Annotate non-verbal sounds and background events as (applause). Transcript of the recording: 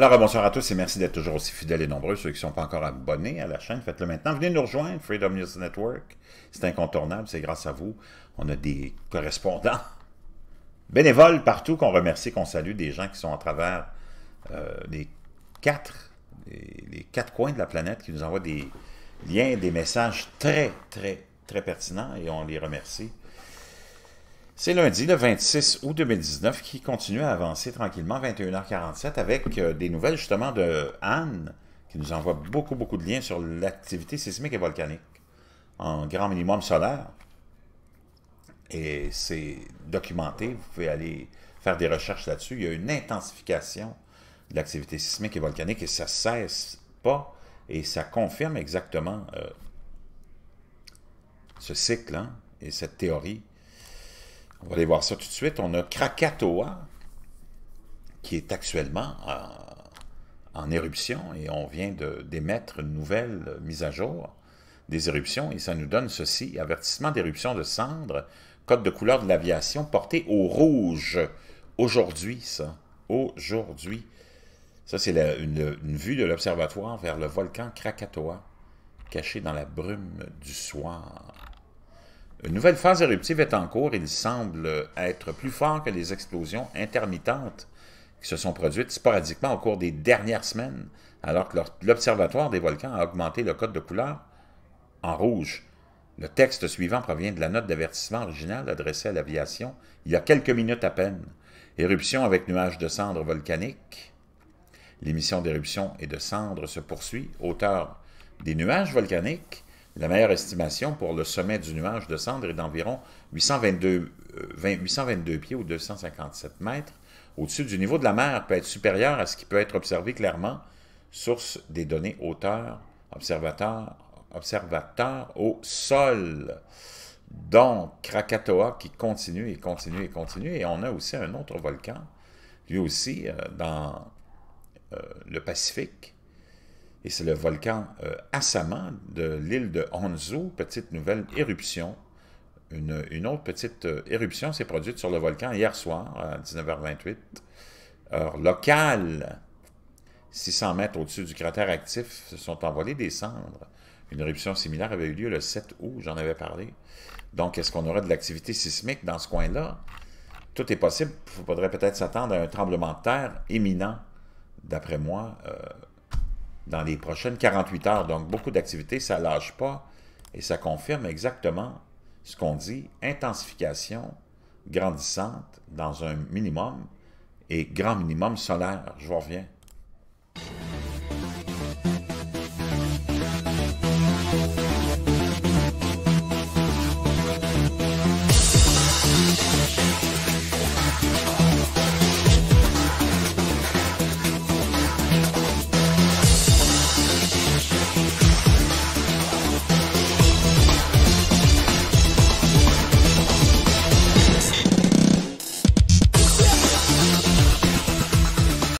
Alors, euh, bonsoir à tous et merci d'être toujours aussi fidèles et nombreux. Ceux qui ne sont pas encore abonnés à la chaîne, faites-le maintenant. Venez nous rejoindre, Freedom News Network. C'est incontournable, c'est grâce à vous. On a des correspondants (laughs) bénévoles partout qu'on remercie, qu'on salue, des gens qui sont à travers les, euh, quatre, les quatre coins de la planète qui nous envoient des liens, des messages très, très, très pertinents et on les remercie. C'est lundi le 26 août 2019 qui continue à avancer tranquillement, 21h47, avec euh, des nouvelles justement de Anne, qui nous envoie beaucoup, beaucoup de liens sur l'activité sismique et volcanique en grand minimum solaire. Et c'est documenté, vous pouvez aller faire des recherches là-dessus. Il y a une intensification de l'activité sismique et volcanique et ça ne cesse pas et ça confirme exactement euh, ce cycle hein, et cette théorie on va aller voir ça tout de suite. On a Krakatoa, qui est actuellement en, éruption, et on vient d'émettre une nouvelle mise à jour des éruptions, et ça nous donne ceci, avertissement d'éruption de cendres, code de couleur de l'aviation porté au rouge. Aujourd'hui, ça. Aujourd'hui. Ça, c'est une, vue de l'observatoire vers le volcan Krakatoa, caché dans la brume du soir. Une nouvelle phase éruptive est en cours il semble être plus fort que les explosions intermittentes qui se sont produites sporadiquement au cours des dernières semaines, alors que l'Observatoire des volcans a augmenté le code de couleur en rouge. Le texte suivant provient de la note d'avertissement originale adressée à l'aviation il y a quelques minutes à peine. Éruption avec nuages de cendres volcaniques. L'émission d'éruption et de cendres se poursuit, hauteur des nuages volcaniques la meilleure estimation pour le sommet du nuage de cendres est d'environ 822, euh, pieds ou 257 mètres. Au-dessus du niveau de la mer peut être supérieur à ce qui peut être observé clairement. Source des données hauteurs, observateurs observateur au sol. Donc, Krakatoa qui continue et continue et continue. Et on a aussi un autre volcan, lui aussi, euh, dans euh, le Pacifique, et c'est le volcan euh, Assaman de l'île de Honzu. Petite nouvelle éruption. Une, autre petite euh, éruption s'est produite sur le volcan hier soir à 19h28, heure locale. 600 mètres au-dessus du cratère actif se sont envolés des cendres. Une éruption similaire avait eu lieu le 7 août, j'en avais parlé. Donc, est-ce qu'on aurait de l'activité sismique dans ce coin-là? Tout est possible. Il faudrait peut-être s'attendre à un tremblement de terre imminent, d'après moi, euh, dans les prochaines 48 heures. Donc, beaucoup d'activités, ça ne lâche pas et ça confirme exactement ce qu'on dit, intensification grandissante dans un minimum et grand minimum solaire. Je reviens.